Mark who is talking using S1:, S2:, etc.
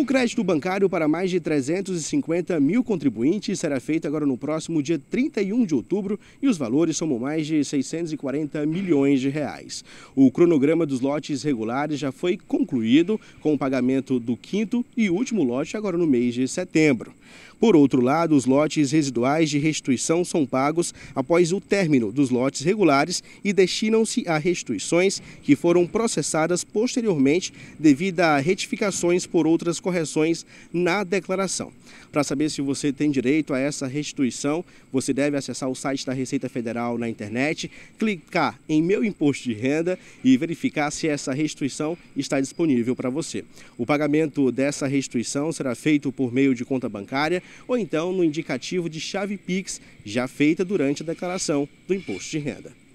S1: O crédito bancário para mais de 350 mil contribuintes será feito agora no próximo dia 31 de outubro e os valores somam mais de 640 milhões de reais. O cronograma dos lotes regulares já foi concluído com o pagamento do quinto e último lote agora no mês de setembro. Por outro lado, os lotes residuais de restituição são pagos após o término dos lotes regulares e destinam-se a restituições que foram processadas posteriormente devido a retificações por outras correções na declaração. Para saber se você tem direito a essa restituição, você deve acessar o site da Receita Federal na internet, clicar em Meu Imposto de Renda e verificar se essa restituição está disponível para você. O pagamento dessa restituição será feito por meio de conta bancária ou então no indicativo de chave Pix já feita durante a declaração do imposto de renda.